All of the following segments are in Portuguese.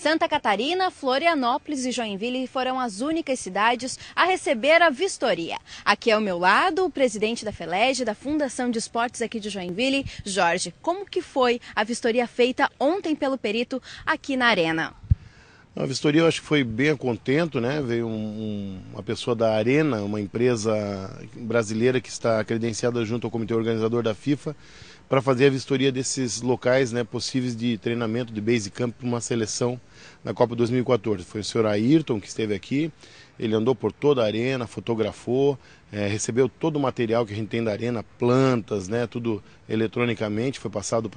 Santa Catarina, Florianópolis e Joinville foram as únicas cidades a receber a vistoria. Aqui ao meu lado, o presidente da FELEG, da Fundação de Esportes aqui de Joinville, Jorge. Como que foi a vistoria feita ontem pelo perito aqui na Arena? A vistoria eu acho que foi bem a contento, né? Veio um, um, uma pessoa da Arena, uma empresa brasileira que está credenciada junto ao comitê organizador da FIFA, para fazer a vistoria desses locais né, possíveis de treinamento de base camp para uma seleção na Copa 2014. Foi o senhor Ayrton que esteve aqui, ele andou por toda a arena, fotografou, é, recebeu todo o material que a gente tem da arena, plantas, né, tudo eletronicamente, foi passado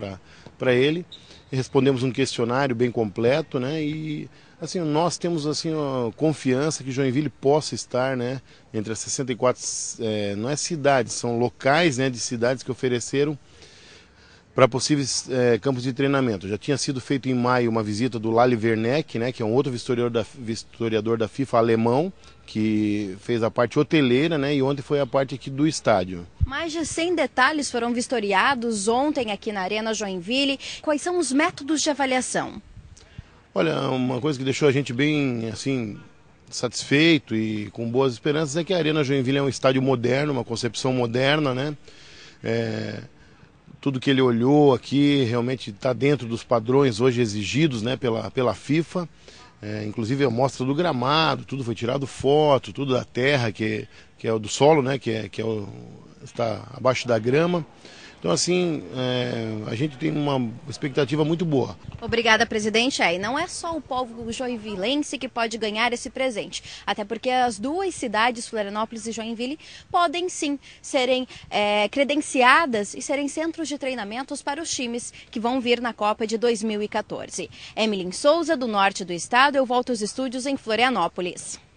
para ele. Respondemos um questionário bem completo, né, e assim, nós temos assim confiança que Joinville possa estar, né, entre as 64, é, eh, não é cidades, são locais, né, de cidades que ofereceram para possíveis é, campos de treinamento. Já tinha sido feito em maio uma visita do Lali Werneck, né, que é um outro vistoriador da, vistoriador da FIFA alemão, que fez a parte hoteleira, né, e ontem foi a parte aqui do estádio. Mais de 100 detalhes foram vistoriados ontem aqui na Arena Joinville. Quais são os métodos de avaliação? Olha, uma coisa que deixou a gente bem assim satisfeito e com boas esperanças é que a Arena Joinville é um estádio moderno, uma concepção moderna, né? É tudo que ele olhou aqui realmente está dentro dos padrões hoje exigidos né, pela, pela FIFA. É, inclusive a mostra do gramado, tudo foi tirado foto, tudo da terra, que, que é o do solo, né, que, é, que é o, está abaixo da grama. Então, assim, é, a gente tem uma expectativa muito boa. Obrigada, presidente. É, e não é só o povo joinvilense que pode ganhar esse presente, até porque as duas cidades, Florianópolis e Joinville, podem sim serem é, credenciadas e serem centros de treinamentos para os times que vão vir na Copa de 2014. Emily Souza, do norte do estado, eu volto aos estúdios em Florianópolis.